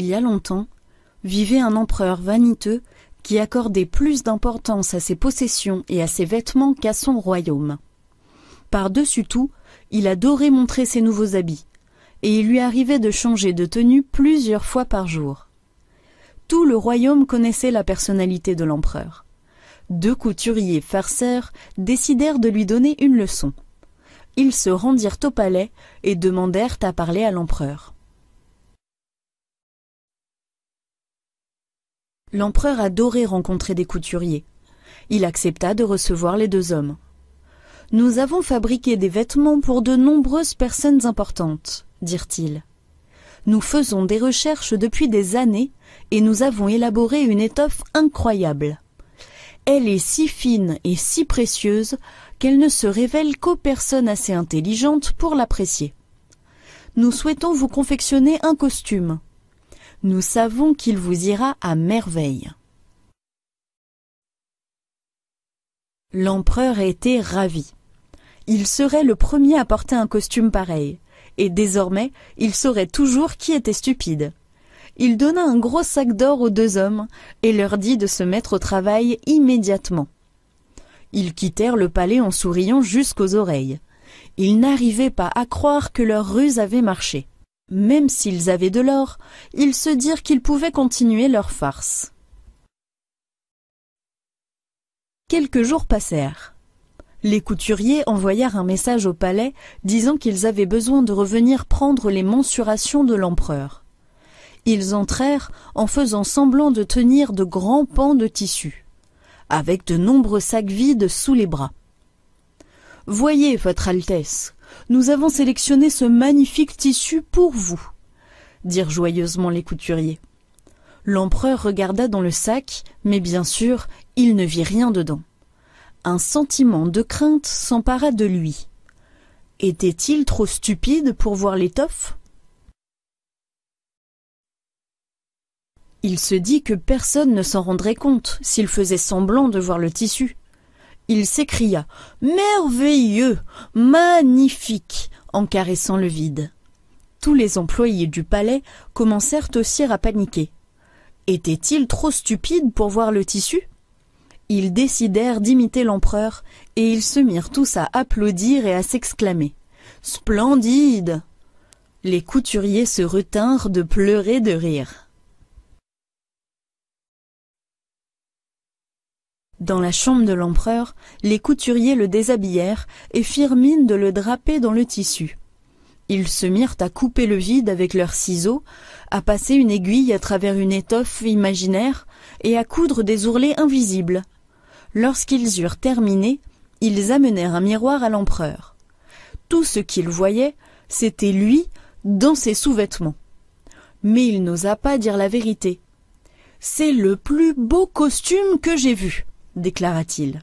il y a longtemps, vivait un empereur vaniteux qui accordait plus d'importance à ses possessions et à ses vêtements qu'à son royaume. Par-dessus tout, il adorait montrer ses nouveaux habits, et il lui arrivait de changer de tenue plusieurs fois par jour. Tout le royaume connaissait la personnalité de l'empereur. Deux couturiers farceurs décidèrent de lui donner une leçon. Ils se rendirent au palais et demandèrent à parler à l'empereur. L'empereur adorait rencontrer des couturiers. Il accepta de recevoir les deux hommes. Nous avons fabriqué des vêtements pour de nombreuses personnes importantes, dirent-ils. Nous faisons des recherches depuis des années et nous avons élaboré une étoffe incroyable. Elle est si fine et si précieuse qu'elle ne se révèle qu'aux personnes assez intelligentes pour l'apprécier. Nous souhaitons vous confectionner un costume nous savons qu'il vous ira à merveille. L'empereur était ravi. Il serait le premier à porter un costume pareil, et désormais il saurait toujours qui était stupide. Il donna un gros sac d'or aux deux hommes et leur dit de se mettre au travail immédiatement. Ils quittèrent le palais en souriant jusqu'aux oreilles. Ils n'arrivaient pas à croire que leur ruse avait marché. Même s'ils avaient de l'or, ils se dirent qu'ils pouvaient continuer leur farce. Quelques jours passèrent. Les couturiers envoyèrent un message au palais disant qu'ils avaient besoin de revenir prendre les mensurations de l'empereur. Ils entrèrent en faisant semblant de tenir de grands pans de tissu, avec de nombreux sacs vides sous les bras. Voyez, Votre Altesse, nous avons sélectionné ce magnifique tissu pour vous, dirent joyeusement les couturiers. L'empereur regarda dans le sac, mais bien sûr, il ne vit rien dedans. Un sentiment de crainte s'empara de lui. Était-il trop stupide pour voir l'étoffe Il se dit que personne ne s'en rendrait compte s'il faisait semblant de voir le tissu, il s'écria Merveilleux Magnifique en caressant le vide. Tous les employés du palais commencèrent aussi à paniquer. Étaient-ils trop stupides pour voir le tissu Ils décidèrent d'imiter l'empereur et ils se mirent tous à applaudir et à s'exclamer Splendide les couturiers se retinrent de pleurer de rire. Dans la chambre de l'empereur, les couturiers le déshabillèrent et firent mine de le draper dans le tissu. Ils se mirent à couper le vide avec leurs ciseaux, à passer une aiguille à travers une étoffe imaginaire et à coudre des ourlets invisibles. Lorsqu'ils eurent terminé, ils amenèrent un miroir à l'empereur. Tout ce qu'il voyait, c'était lui dans ses sous-vêtements. Mais il n'osa pas dire la vérité. C'est le plus beau costume que j'ai vu déclara-t-il.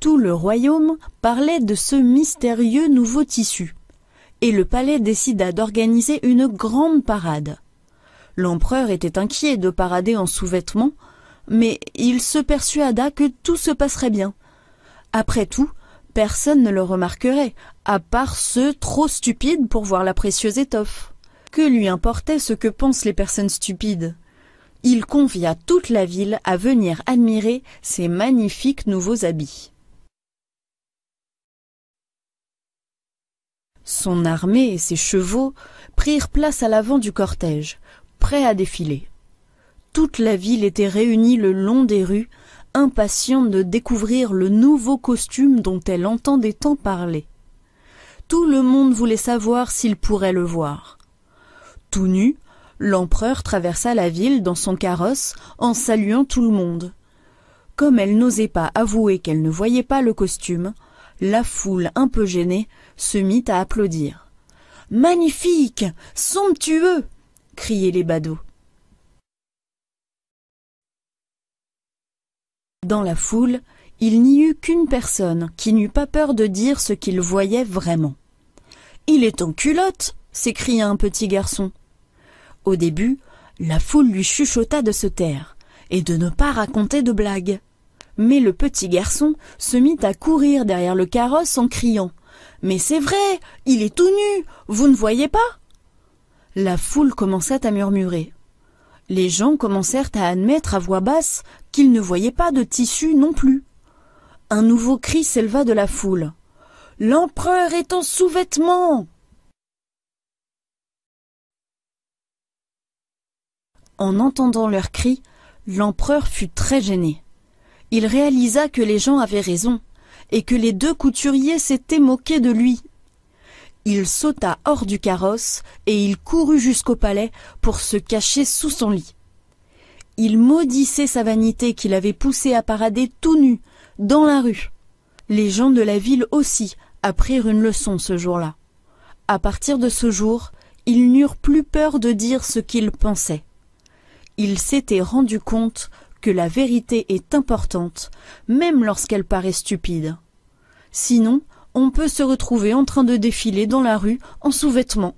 Tout le royaume parlait de ce mystérieux nouveau tissu, et le palais décida d'organiser une grande parade. L'empereur était inquiet de parader en sous-vêtements, mais il se persuada que tout se passerait bien. Après tout, personne ne le remarquerait, à part ceux trop stupides pour voir la précieuse étoffe. Que lui importait ce que pensent les personnes stupides il convia toute la ville à venir admirer ses magnifiques nouveaux habits. Son armée et ses chevaux prirent place à l'avant du cortège, prêts à défiler. Toute la ville était réunie le long des rues, impatiente de découvrir le nouveau costume dont elle entendait tant parler. Tout le monde voulait savoir s'il pourrait le voir. Tout nu, L'empereur traversa la ville dans son carrosse en saluant tout le monde. Comme elle n'osait pas avouer qu'elle ne voyait pas le costume, la foule un peu gênée se mit à applaudir. Magnifique Somptueux criaient les badauds. Dans la foule, il n'y eut qu'une personne qui n'eut pas peur de dire ce qu'il voyait vraiment. Il est en culotte s'écria un petit garçon. Au début, la foule lui chuchota de se taire et de ne pas raconter de blagues. Mais le petit garçon se mit à courir derrière le carrosse en criant Mais c'est vrai, il est tout nu, vous ne voyez pas La foule commença à murmurer. Les gens commencèrent à admettre à voix basse qu'ils ne voyaient pas de tissu non plus. Un nouveau cri s'éleva de la foule. L'empereur est en sous-vêtements En entendant leurs cris, l'empereur fut très gêné. Il réalisa que les gens avaient raison, et que les deux couturiers s'étaient moqués de lui. Il sauta hors du carrosse, et il courut jusqu'au palais pour se cacher sous son lit. Il maudissait sa vanité qui l'avait poussé à parader tout nu, dans la rue. Les gens de la ville aussi apprirent une leçon ce jour-là. À partir de ce jour, ils n'eurent plus peur de dire ce qu'ils pensaient. Il s'était rendu compte que la vérité est importante, même lorsqu'elle paraît stupide. Sinon, on peut se retrouver en train de défiler dans la rue en sous-vêtements.